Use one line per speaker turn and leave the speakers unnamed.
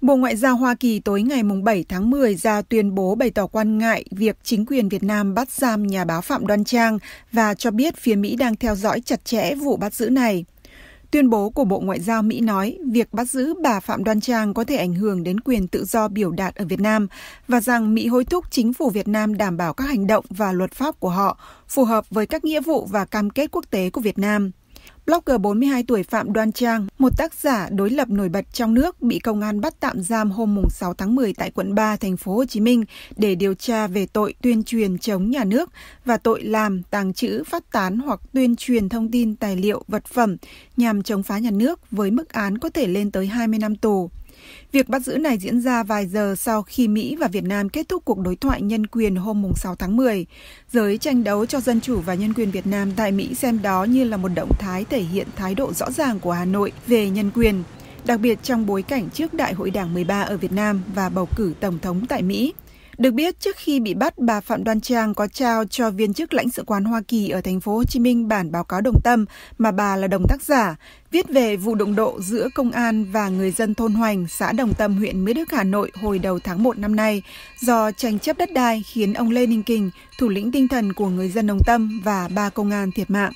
Bộ Ngoại giao Hoa Kỳ tối ngày 7 tháng 10 ra tuyên bố bày tỏ quan ngại việc chính quyền Việt Nam bắt giam nhà báo Phạm Đoan Trang và cho biết phía Mỹ đang theo dõi chặt chẽ vụ bắt giữ này. Tuyên bố của Bộ Ngoại giao Mỹ nói việc bắt giữ bà Phạm Đoan Trang có thể ảnh hưởng đến quyền tự do biểu đạt ở Việt Nam và rằng Mỹ hối thúc chính phủ Việt Nam đảm bảo các hành động và luật pháp của họ phù hợp với các nghĩa vụ và cam kết quốc tế của Việt Nam. Blogger 42 tuổi Phạm Đoan Trang, một tác giả đối lập nổi bật trong nước, bị công an bắt tạm giam hôm 6 tháng 10 tại quận 3, thành phố Hồ Chí Minh để điều tra về tội tuyên truyền chống nhà nước và tội làm, tàng trữ, phát tán hoặc tuyên truyền thông tin tài liệu vật phẩm nhằm chống phá nhà nước với mức án có thể lên tới 20 năm tù. Việc bắt giữ này diễn ra vài giờ sau khi Mỹ và Việt Nam kết thúc cuộc đối thoại nhân quyền hôm 6 tháng 10. Giới tranh đấu cho dân chủ và nhân quyền Việt Nam tại Mỹ xem đó như là một động thái thể hiện thái độ rõ ràng của Hà Nội về nhân quyền, đặc biệt trong bối cảnh trước Đại hội Đảng 13 ở Việt Nam và bầu cử Tổng thống tại Mỹ. Được biết, trước khi bị bắt, bà Phạm Đoan Trang có trao cho viên chức lãnh sự quán Hoa Kỳ ở thành phố Hồ Chí Minh bản báo cáo đồng tâm mà bà là đồng tác giả, viết về vụ đụng độ giữa công an và người dân thôn Hoành, xã Đồng Tâm, huyện Mỹ Đức, Hà Nội hồi đầu tháng 1 năm nay do tranh chấp đất đai khiến ông Lê Ninh Kình, thủ lĩnh tinh thần của người dân Đồng Tâm và ba công an thiệt mạng.